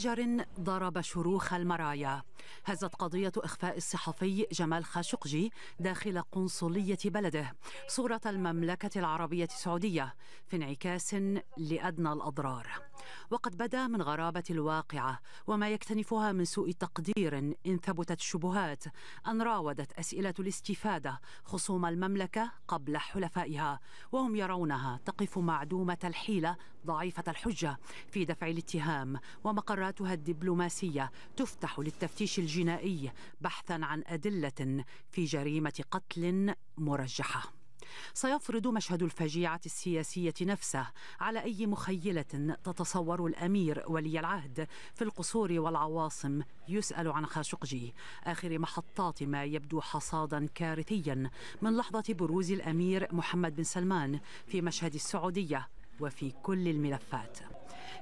حجر ضرب شروخ المرايا هزت قضية إخفاء الصحفي جمال خاشقجي داخل قنصلية بلده صورة المملكة العربية السعودية في انعكاس لأدنى الأضرار وقد بدا من غرابة الواقعة وما يكتنفها من سوء تقدير إن ثبتت شبهات أن راودت أسئلة الاستفادة خصوم المملكة قبل حلفائها وهم يرونها تقف معدومة الحيلة ضعيفة الحجة في دفع الاتهام ومقراتها الدبلوماسية تفتح للتفتيش الجنائي بحثا عن أدلة في جريمة قتل مرجحة سيفرض مشهد الفجيعة السياسية نفسه على أي مخيلة تتصور الأمير ولي العهد في القصور والعواصم يسأل عن خاشقجي آخر محطات ما يبدو حصادا كارثيا من لحظة بروز الأمير محمد بن سلمان في مشهد السعودية وفي كل الملفات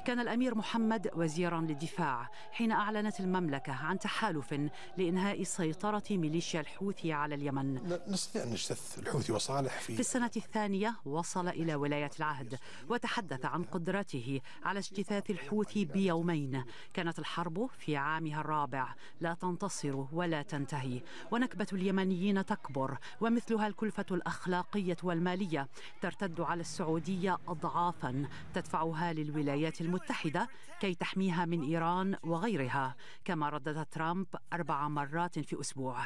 كان الأمير محمد وزيرا للدفاع حين أعلنت المملكة عن تحالف لإنهاء سيطرة ميليشيا الحوثي على اليمن نستطيع أن نجتث الحوثي وصالح في, في السنة الثانية وصل إلى ولاية العهد وتحدث عن قدرته على اجتثاث الحوثي بيومين كانت الحرب في عامها الرابع لا تنتصر ولا تنتهي ونكبة اليمنيين تكبر ومثلها الكلفة الأخلاقية والمالية ترتد على السعودية أضعافا تدفعها للولايات المتحدة المتحدة كي تحميها من إيران وغيرها كما ردد ترامب أربع مرات في أسبوع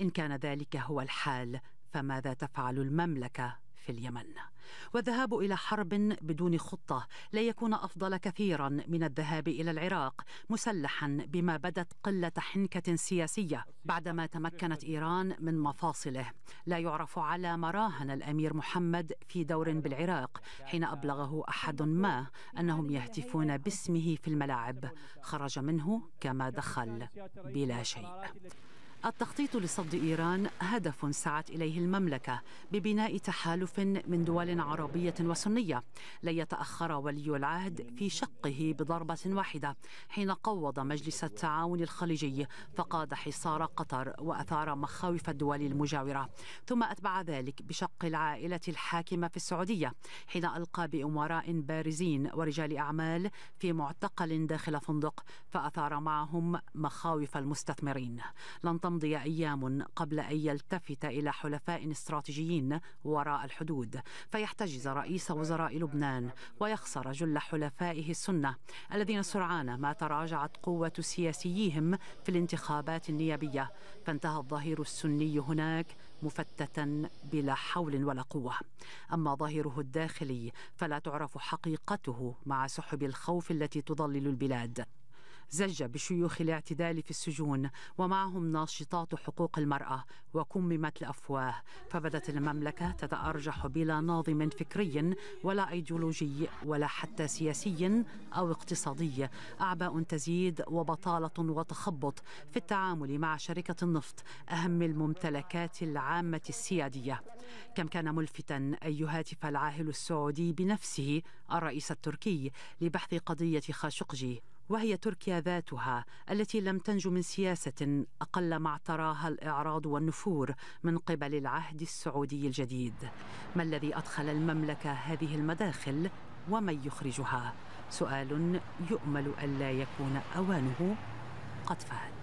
إن كان ذلك هو الحال فماذا تفعل المملكة في اليمن والذهاب إلى حرب بدون خطة لا يكون أفضل كثيرا من الذهاب إلى العراق مسلحا بما بدت قلة حنكة سياسية بعدما تمكنت إيران من مفاصله لا يعرف على مراهن الأمير محمد في دور بالعراق حين أبلغه أحد ما أنهم يهتفون باسمه في الملاعب خرج منه كما دخل بلا شيء التخطيط لصد إيران هدف سعت إليه المملكة ببناء تحالف من دول عربية وسنية لن يتأخر ولي العهد في شقه بضربة واحدة حين قوض مجلس التعاون الخليجي فقاد حصار قطر وأثار مخاوف الدول المجاورة ثم أتبع ذلك بشق العائلة الحاكمة في السعودية حين ألقى بأمراء بارزين ورجال أعمال في معتقل داخل فندق فأثار معهم مخاوف المستثمرين لن تمضي أيام قبل أن يلتفت إلى حلفاء استراتيجيين وراء الحدود فيحتجز رئيس وزراء لبنان ويخسر جل حلفائه السنة الذين سرعان ما تراجعت قوة سياسيهم في الانتخابات النيابية فانتهى الظهير السني هناك مفتتا بلا حول ولا قوة أما ظهيره الداخلي فلا تعرف حقيقته مع سحب الخوف التي تضلل البلاد زج بشيوخ الاعتدال في السجون ومعهم ناشطات حقوق المرأة وكممت الأفواه فبدت المملكة تتأرجح بلا ناظم فكري ولا أيديولوجي ولا حتى سياسي أو اقتصادي أعباء تزيد وبطالة وتخبط في التعامل مع شركة النفط أهم الممتلكات العامة السيادية كم كان ملفتا أن يهاتف العاهل السعودي بنفسه الرئيس التركي لبحث قضية خاشقجي وهي تركيا ذاتها التي لم تنج من سياسة أقل ما اعتراها الإعراض والنفور من قبل العهد السعودي الجديد ما الذي أدخل المملكة هذه المداخل ومن يخرجها سؤال يؤمل ألا يكون أوانه قد فات